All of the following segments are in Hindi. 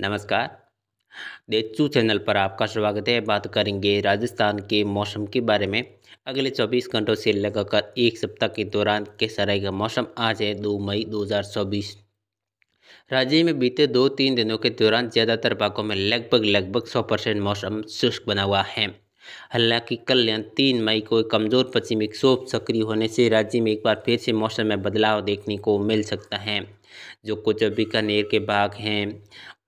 नमस्कार देचू चैनल पर आपका स्वागत है बात करेंगे राजस्थान के मौसम के बारे में अगले 24 घंटों से लगाकर एक सप्ताह के दौरान कैसा रहेगा मौसम आज है 2 मई 2024 राज्य में बीते दो तीन दिनों के दौरान ज़्यादातर भागों में लगभग लगभग 100 परसेंट मौसम शुष्क बना हुआ है हालांकि कल्याण तीन मई को कमज़ोर पश्चिमी विक्षोभ सक्रिय होने से राज्य में एक बार फिर से मौसम में बदलाव देखने को मिल सकता है जो कुछ बीकानेर के बाघ हैं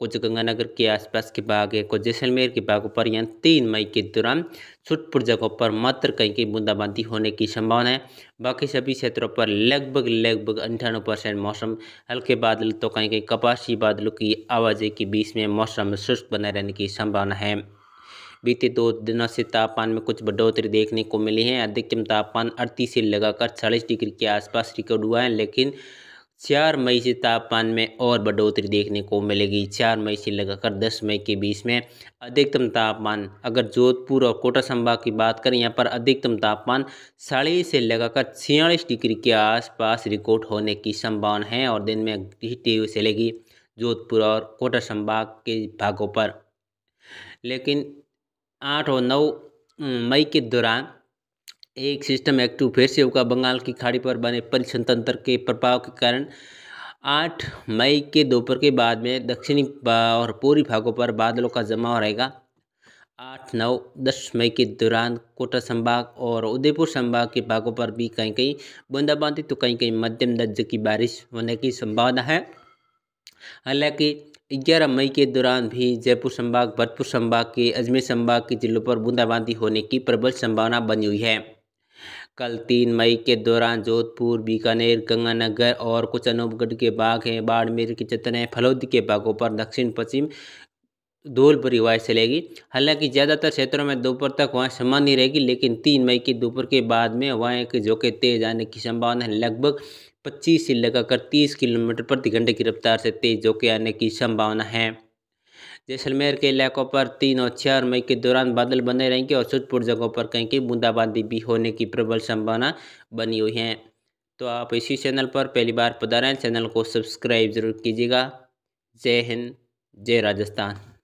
कुछ गंगानगर के आसपास के बाग है कुछ जैसलमेर के बागों पर यहाँ तीन मई के दौरान छुटपुट जगहों पर मात्र कहीं कहीं बूंदाबांदी होने की संभावना है बाकी सभी क्षेत्रों पर लगभग लगभग अंठानवे परसेंट मौसम हल्के बादल तो कहीं कहीं कपासी बादलों की आवाजाही के बीच में मौसम शुष्क बनाए रहने की संभावना है बीते दो दिनों से तापमान में कुछ बढ़ोतरी देखने को मिली है अधिकतम तापमान अड़तीस से लगाकर चालीस डिग्री के आसपास रिकॉर्ड हुआ है लेकिन चार मई से तापमान में और बढ़ोतरी देखने को मिलेगी चार मई से लगाकर दस मई के बीच में अधिकतम तापमान अगर जोधपुर और कोटा संभाग की बात करें यहाँ पर अधिकतम तापमान साढ़े से लगाकर छियालीस डिग्री के आसपास रिकॉर्ड होने की संभावना है और दिन में हुई चलेगी जोधपुर और कोटा संभाग के भागों पर लेकिन आठ और नौ मई के दौरान एक सिस्टम एक्टिव फिर से होगा बंगाल की खाड़ी पर बने परीक्षण तंत्र के प्रभाव के कारण आठ मई के दोपहर के बाद में दक्षिणी और पूर्वी भागों पर बादलों का जमाव रहेगा आठ नौ दस मई के दौरान कोटा संभाग और उदयपुर संभाग के भागों पर भी कहीं कहीं बूंदाबांदी तो कहीं कहीं मध्यम दर्जे की बारिश होने की संभावना है हालांकि ग्यारह मई के दौरान भी जयपुर संभाग भरतपुर संभाग के अजमेर संभाग के जिलों पर बूंदाबांदी होने की प्रबल संभावना बनी हुई है कल तीन मई के दौरान जोधपुर बीकानेर गंगानगर और कुछ अनूपगढ़ के बाघ हैं बाड़मेर के चतने हैं के बाघों पर दक्षिण पश्चिम धूल भरी हवाएं चलेगी हालांकि ज़्यादातर क्षेत्रों में दोपहर तक हवाएं सामान्य रहेगी लेकिन तीन मई की दोपहर के बाद में हवाएं के झोंके तेज आने की संभावना है लगभग पच्चीस से लगाकर तीस किलोमीटर प्रति घंटे की रफ्तार से तेज झोंके आने की संभावना है जैसलमेर के इलाकों पर तीन और छः मई के दौरान बादल बने रहेंगे और सुदपुर जगहों पर कहीं कहीं बूंदाबांदी भी होने की प्रबल संभावना बनी हुई है तो आप इसी चैनल पर पहली बार पधारें चैनल को सब्सक्राइब जरूर कीजिएगा जय हिंद जय राजस्थान